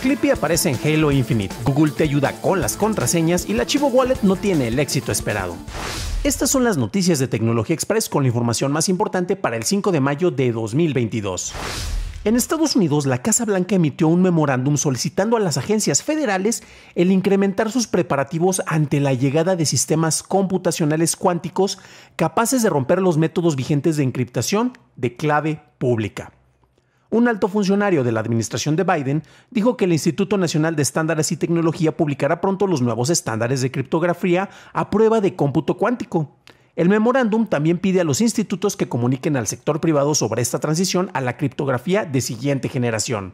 Clippy aparece en Halo Infinite, Google te ayuda con las contraseñas y la Chivo Wallet no tiene el éxito esperado. Estas son las noticias de Tecnología Express con la información más importante para el 5 de mayo de 2022. En Estados Unidos, la Casa Blanca emitió un memorándum solicitando a las agencias federales el incrementar sus preparativos ante la llegada de sistemas computacionales cuánticos capaces de romper los métodos vigentes de encriptación de clave pública un alto funcionario de la administración de Biden dijo que el Instituto Nacional de Estándares y Tecnología publicará pronto los nuevos estándares de criptografía a prueba de cómputo cuántico. El memorándum también pide a los institutos que comuniquen al sector privado sobre esta transición a la criptografía de siguiente generación.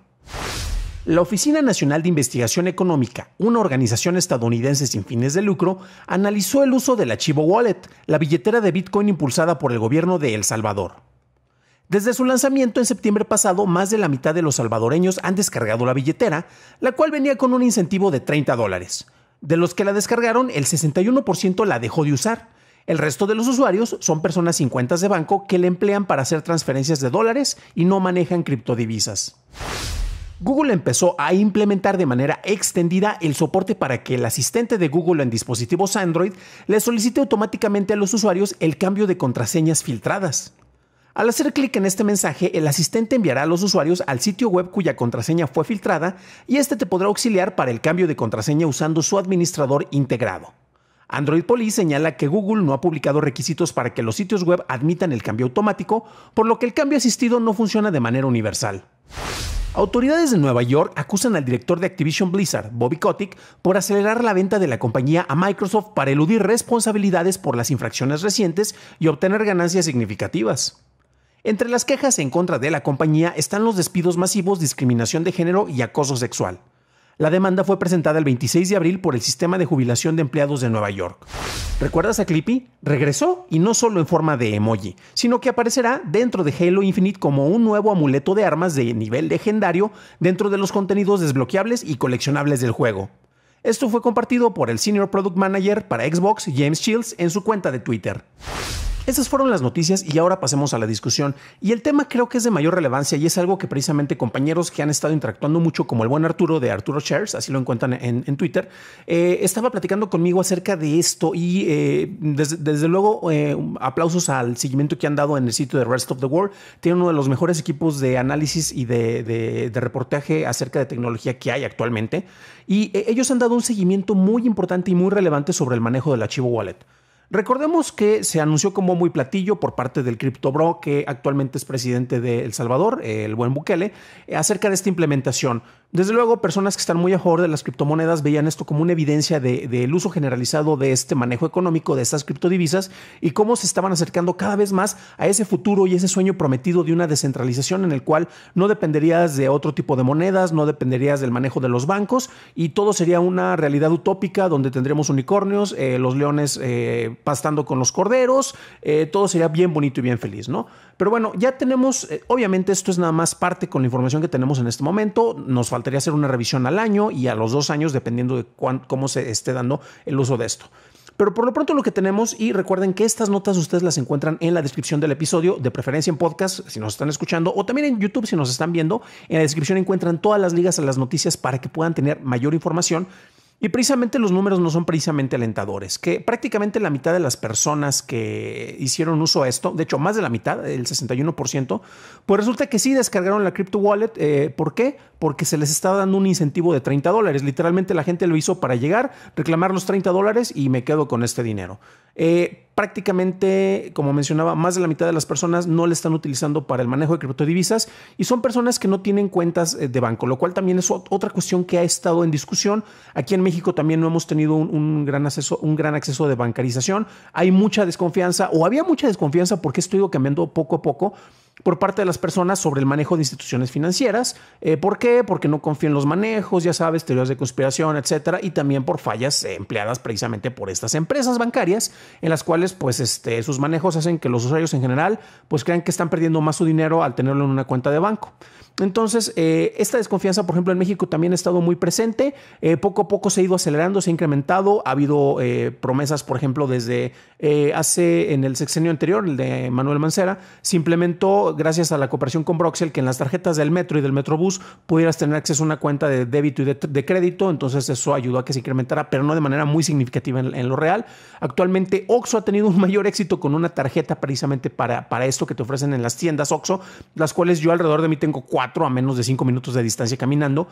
La Oficina Nacional de Investigación Económica, una organización estadounidense sin fines de lucro, analizó el uso del archivo Wallet, la billetera de Bitcoin impulsada por el gobierno de El Salvador. Desde su lanzamiento en septiembre pasado, más de la mitad de los salvadoreños han descargado la billetera, la cual venía con un incentivo de 30 dólares. De los que la descargaron, el 61% la dejó de usar. El resto de los usuarios son personas sin cuentas de banco que la emplean para hacer transferencias de dólares y no manejan criptodivisas. Google empezó a implementar de manera extendida el soporte para que el asistente de Google en dispositivos Android le solicite automáticamente a los usuarios el cambio de contraseñas filtradas. Al hacer clic en este mensaje, el asistente enviará a los usuarios al sitio web cuya contraseña fue filtrada y este te podrá auxiliar para el cambio de contraseña usando su administrador integrado. Android Police señala que Google no ha publicado requisitos para que los sitios web admitan el cambio automático, por lo que el cambio asistido no funciona de manera universal. Autoridades de Nueva York acusan al director de Activision Blizzard, Bobby Kotick, por acelerar la venta de la compañía a Microsoft para eludir responsabilidades por las infracciones recientes y obtener ganancias significativas. Entre las quejas en contra de la compañía están los despidos masivos, discriminación de género y acoso sexual. La demanda fue presentada el 26 de abril por el Sistema de Jubilación de Empleados de Nueva York. ¿Recuerdas a Clippy? Regresó y no solo en forma de emoji, sino que aparecerá dentro de Halo Infinite como un nuevo amuleto de armas de nivel legendario dentro de los contenidos desbloqueables y coleccionables del juego. Esto fue compartido por el Senior Product Manager para Xbox, James Shields, en su cuenta de Twitter. Esas fueron las noticias y ahora pasemos a la discusión. Y el tema creo que es de mayor relevancia y es algo que precisamente compañeros que han estado interactuando mucho, como el buen Arturo de Arturo Shares, así lo encuentran en, Twitter, eh, estaba platicando conmigo acerca de esto y eh, desde luego eh, aplausos al seguimiento que han dado en el sitio de Rest of the World. Tiene uno de los mejores equipos de análisis y de, de reportaje acerca de tecnología que hay actualmente. Y ellos han dado un seguimiento muy importante y muy relevante sobre el manejo del archivo wallet. Recordemos que se anunció como muy platillo por parte del CryptoBro, que actualmente es presidente de El Salvador, el buen Bukele, eh, acerca de esta implementación. Desde luego, personas que están muy a favor de las criptomonedas veían esto como una evidencia del uso generalizado de este manejo económico de estas criptodivisas y cómo se estaban acercando cada vez más a ese futuro y ese sueño prometido de una descentralización en el cual no dependerías de otro tipo de monedas, no dependerías del manejo de los bancos y todo sería una realidad utópica donde tendríamos unicornios, eh, los leones eh, pastando con los corderos, eh, todo sería bien bonito y bien feliz, ¿no? Pero bueno, ya tenemos, eh, obviamente esto es nada más parte con la información que tenemos en este momento, nos faltaría hacer una revisión al año y a los dos años, dependiendo de cómo se esté dando el uso de esto. Pero por lo pronto lo que tenemos, y recuerden que estas notas ustedes las encuentran en la descripción del episodio, de preferencia en podcast si nos están escuchando, o también en YouTube si nos están viendo. En la descripción encuentran todas las ligas a las noticias para que puedan tener mayor información. Y precisamente los números no son precisamente alentadores, que prácticamente la mitad de las personas que hicieron uso a esto, de hecho más de la mitad, el 61%, pues resulta que sí descargaron la crypto wallet. Eh, ¿Por qué? porque se les estaba dando un incentivo de 30 dólares. Literalmente la gente lo hizo para llegar, reclamar los 30 dólares y me quedo con este dinero. Eh, prácticamente, como mencionaba, más de la mitad de las personas no le están utilizando para el manejo de criptodivisas y son personas que no tienen cuentas eh, de banco, lo cual también es otra cuestión que ha estado en discusión. Aquí en México también no hemos tenido un, gran, acceso, un gran acceso de bancarización. Hay mucha desconfianza o había mucha desconfianza porque esto ha cambiando poco a poco por parte de las personas sobre el manejo de instituciones financieras. Eh, ¿Por qué? Porque no confían en los manejos, ya sabes, teorías de conspiración, etcétera, y también por fallas eh, empleadas precisamente por estas empresas bancarias, en las cuales, pues, este, sus manejos hacen que los usuarios en general, pues, crean que están perdiendo más su dinero al tenerlo en una cuenta de banco. Entonces, eh, esta desconfianza, por ejemplo, en México también ha estado muy presente. poco a poco se ha ido acelerando, se ha incrementado. Ha habido promesas, por ejemplo, desde hace en el sexenio anterior, el de Manuel Mancera, se implementó gracias a la cooperación con Broxel, que en las tarjetas del metro y del metrobús pudieras tener acceso a una cuenta de débito y de, crédito. Entonces, eso ayudó a que se incrementara, pero no de manera muy significativa en, lo real. Actualmente, Oxo ha tenido un mayor éxito con una tarjeta precisamente para, para esto que te ofrecen en las tiendas Oxo, las cuales yo alrededor de mí tengo cuatro a menos de cinco minutos de distancia caminando.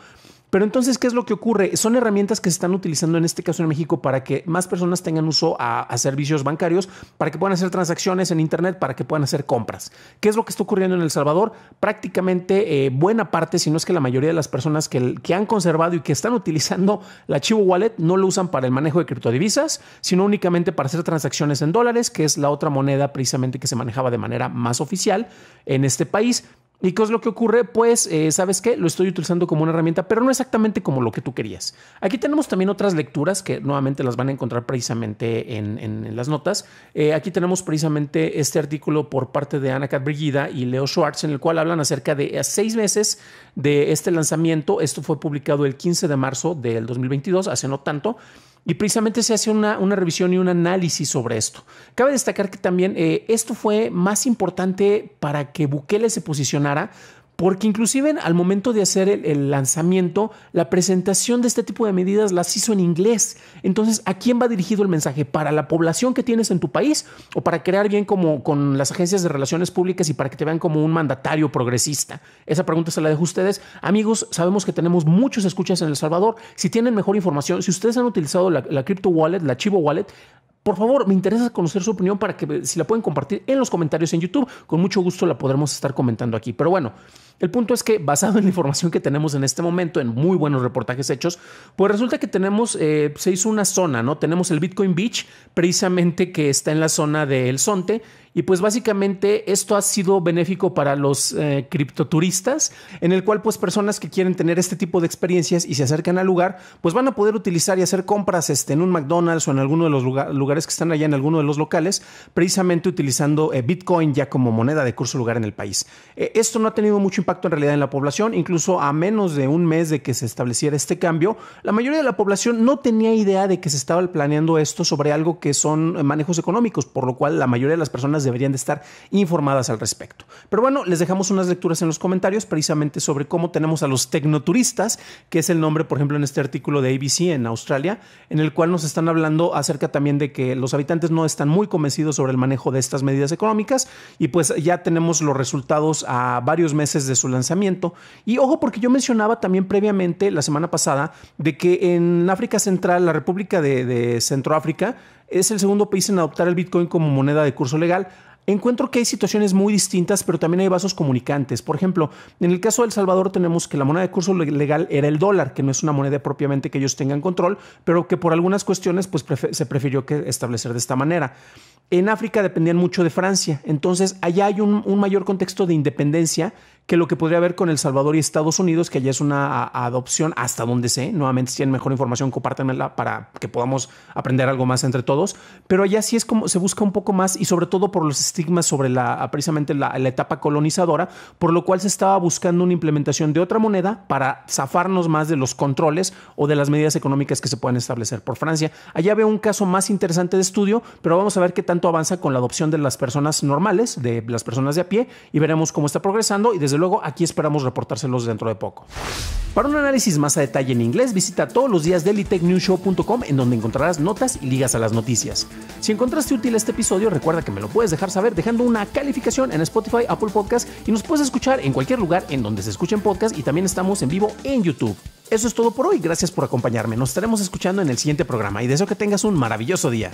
Pero entonces, ¿qué es lo que ocurre? Son herramientas que se están utilizando en este caso en México para que más personas tengan uso a, servicios bancarios, para que puedan hacer transacciones en Internet, para que puedan hacer compras. ¿Qué es lo que está ocurriendo en El Salvador? Prácticamente eh, buena parte, si no es que la mayoría de las personas que, que han conservado y que están utilizando la Chivo Wallet no lo usan para el manejo de criptodivisas, sino únicamente para hacer transacciones en dólares, que es la otra moneda precisamente que se manejaba de manera más oficial en este país. ¿Y qué es lo que ocurre? Pues, eh, ¿sabes qué? Lo estoy utilizando como una herramienta, pero no exactamente como lo que tú querías. Aquí tenemos también otras lecturas que nuevamente las van a encontrar precisamente en, las notas. Eh, aquí tenemos precisamente este artículo por parte de Ana Kat Brigida y Leo Schwartz, en el cual hablan acerca de seis meses de este lanzamiento. Esto fue publicado el 15 de marzo del 2022, hace no tanto y precisamente se hace una, revisión y un análisis sobre esto. Cabe destacar que también eh, esto fue más importante para que Bukele se posicionara porque inclusive al momento de hacer el, lanzamiento, la presentación de este tipo de medidas las hizo en inglés. Entonces, ¿a quién va dirigido el mensaje? ¿Para la población que tienes en tu país o para crear bien como con las agencias de relaciones públicas y para que te vean como un mandatario progresista? Esa pregunta se la dejo a ustedes. Amigos, sabemos que tenemos muchos escuchas en El Salvador. Si tienen mejor información, si ustedes han utilizado la, la Crypto Wallet, la Chivo Wallet, por favor, me interesa conocer su opinión para que si la pueden compartir en los comentarios en YouTube, con mucho gusto la podremos estar comentando aquí. Pero bueno, el punto es que basado en la información que tenemos en este momento, en muy buenos reportajes hechos, pues resulta que tenemos, eh, se hizo una zona, ¿no? Tenemos el Bitcoin Beach, precisamente que está en la zona del Sonte, y pues básicamente esto ha sido benéfico para los eh, criptoturistas, en el cual pues personas que quieren tener este tipo de experiencias y se acercan al lugar, pues van a poder utilizar y hacer compras este, en un McDonald's o en alguno de los lugares que están allá en alguno de los locales, precisamente utilizando eh, Bitcoin ya como moneda de curso lugar en el país. Eh, esto no ha tenido mucho impacto en realidad en la población, incluso a menos de un mes de que se estableciera este cambio, la mayoría de la población no tenía idea de que se estaba planeando esto sobre algo que son manejos económicos, por lo cual la mayoría de las personas deberían de estar informadas al respecto. Pero bueno, les dejamos unas lecturas en los comentarios precisamente sobre cómo tenemos a los tecnoturistas, que es el nombre, por ejemplo, en este artículo de ABC en Australia, en el cual nos están hablando acerca también de que los habitantes no están muy convencidos sobre el manejo de estas medidas económicas y pues ya tenemos los resultados a varios meses de su lanzamiento. Y ojo, porque yo mencionaba también previamente la semana pasada de que en África Central, la República de, de Centroáfrica, es el segundo país en adoptar el Bitcoin como moneda de curso legal. Encuentro que hay situaciones muy distintas, pero también hay vasos comunicantes. Por ejemplo, en el caso de El Salvador tenemos que la moneda de curso legal era el dólar, que no es una moneda propiamente que ellos tengan control, pero que por algunas cuestiones pues, se prefirió que establecer de esta manera. En África dependían mucho de Francia, entonces allá hay un mayor contexto de independencia que lo que podría haber con El Salvador y Estados Unidos, que allá es una adopción hasta donde sé. Nuevamente, si tienen mejor información, compártanmela para que podamos aprender algo más entre todos. Pero allá sí es como se busca un poco más y sobre todo por los estigmas sobre la precisamente la, etapa colonizadora, por lo cual se estaba buscando una implementación de otra moneda para zafarnos más de los controles o de las medidas económicas que se pueden establecer por Francia. Allá veo un caso más interesante de estudio, pero vamos a ver qué tanto avanza con la adopción de las personas normales, de las personas de a pie, y veremos cómo está progresando y desde luego aquí esperamos reportárselos dentro de poco. Para un análisis más a detalle en inglés, visita todos los días delitechnewshow.com en donde encontrarás notas y ligas a las noticias. Si encontraste útil este episodio, recuerda que me lo puedes dejar saber dejando una calificación en Spotify, Apple Podcast y nos puedes escuchar en cualquier lugar en donde se escuchen podcasts y también estamos en vivo en YouTube. Eso es todo por hoy, gracias por acompañarme. Nos estaremos escuchando en el siguiente programa y deseo que tengas un maravilloso día.